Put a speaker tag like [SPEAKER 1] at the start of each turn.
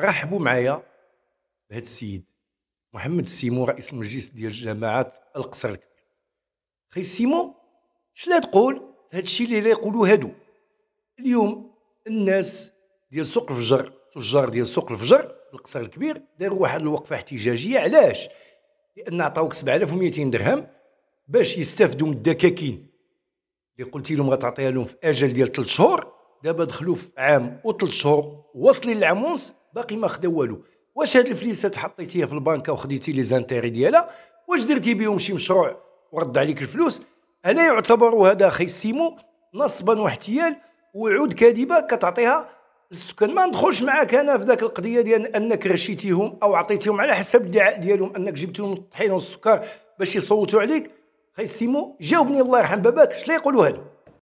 [SPEAKER 1] رحبوا معايا بهذا السيد محمد السيمو رئيس المجلس ديال جماعه القصر الكبير خي سيمو شلا تقول في هذا الشيء اللي يقولوا هادو اليوم الناس ديال سوق الفجر تجار ديال سوق الفجر القصر الكبير داروا واحد الوقفه احتجاجيه علاش لان عطاوك 7200 درهم باش يستافدوا من الدكاكين اللي قلتي لهم غتعطيها لهم في اجل ديال 3 شهور دابا دخلوا في عام و3 شهور واصلين للعام ونص باقي ما خدا والو واش هاد الفليسات حطيتيها في البنكه وخديتي لي زانتيري ديالها واش درتي بهم شي مشروع ورد عليك الفلوس هنا يعتبر هذا خي سيمو نصبا واحتيال وعود كاذبه كتعطيها السكان ما ندخلش معاك انا في ذاك القضيه ديال انك رشيتيهم او عطيتيهم على حسب الدعاء ديالهم انك جبتيهم الطحين والسكر باش يصوتوا عليك خي سيمو جاوبني الله يرحم باباك شنو يقولوا هادو